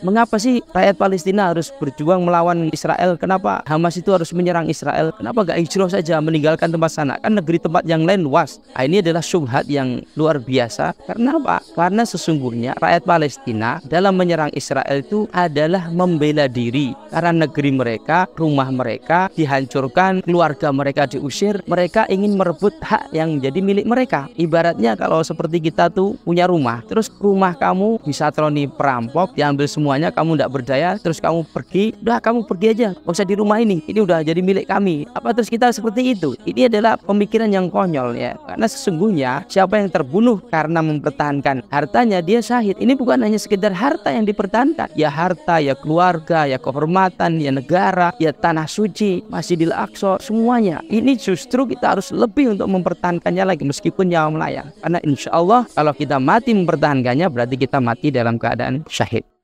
Mengapa sih rakyat Palestina harus berjuang melawan Israel? Kenapa Hamas itu harus menyerang Israel? Kenapa gak hijrah saja meninggalkan tempat sana? Kan negeri tempat yang lain luas. Nah, ini adalah syubhat yang luar biasa. Karena apa? Karena sesungguhnya rakyat Palestina dalam menyerang Israel itu adalah membela diri. Karena negeri mereka, rumah mereka dihancurkan, keluarga mereka diusir. Mereka ingin merebut hak yang jadi milik mereka. Ibaratnya kalau seperti kita tuh punya rumah, terus rumah kamu bisa troni perampok, diambil semua semuanya kamu tidak berdaya terus kamu pergi udah kamu pergi aja nggak usah di rumah ini ini udah jadi milik kami apa terus kita seperti itu ini adalah pemikiran yang konyol ya karena sesungguhnya siapa yang terbunuh karena mempertahankan hartanya dia syahid ini bukan hanya sekedar harta yang dipertahankan ya harta ya keluarga ya kehormatan ya negara ya tanah suci masjidil aqsa semuanya ini justru kita harus lebih untuk mempertahankannya lagi meskipun nyawa melayang karena insya Allah kalau kita mati mempertahankannya berarti kita mati dalam keadaan syahid